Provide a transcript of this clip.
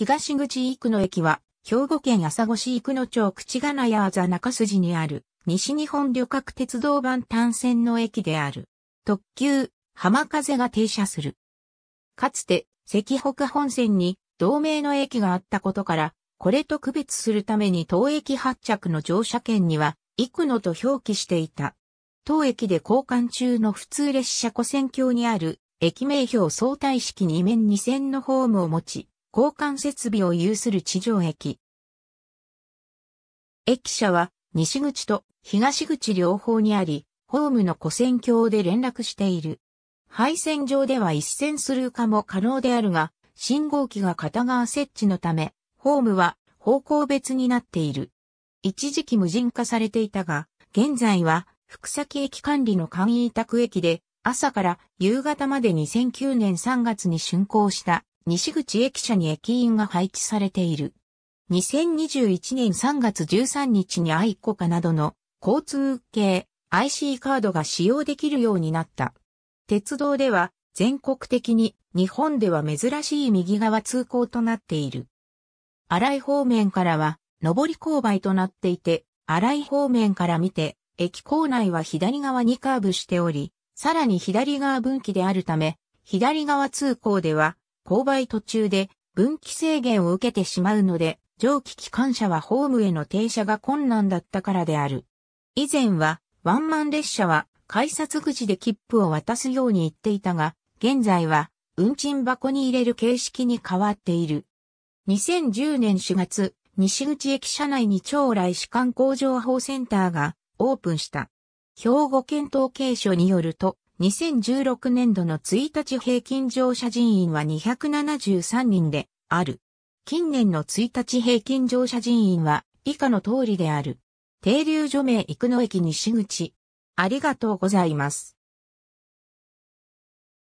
東口生野駅は、兵庫県朝来市生野町口金谷あざ中筋にある、西日本旅客鉄道版単線の駅である。特急、浜風が停車する。かつて、関北本線に同名の駅があったことから、これと区別するために当駅発着の乗車券には、幾野と表記していた。当駅で交換中の普通列車古線橋にある、駅名標相対式2面2線のホームを持ち、交換設備を有する地上駅。駅舎は西口と東口両方にあり、ホームの古線橋で連絡している。配線上では一線スルー化も可能であるが、信号機が片側設置のため、ホームは方向別になっている。一時期無人化されていたが、現在は福崎駅管理の簡易委託駅で、朝から夕方まで2009年3月に竣工した西口駅舎に駅員が配置されている。2021年3月13日に愛子家などの交通系 IC カードが使用できるようになった。鉄道では全国的に日本では珍しい右側通行となっている。荒井方面からは上り勾配となっていて、荒井方面から見て駅構内は左側にカーブしており、さらに左側分岐であるため、左側通行では勾配途中で分岐制限を受けてしまうので、蒸気機関車はホームへの停車が困難だったからである。以前は、ワンマン列車は改札口で切符を渡すように言っていたが、現在は運賃箱に入れる形式に変わっている。2010年4月、西口駅舎内に将来士官工場法センターがオープンした。兵庫県統計所によると、2016年度の1日平均乗車人員は273人である。近年の1日平均乗車人員は以下の通りである。停留所名く野駅西口。ありがとうございます。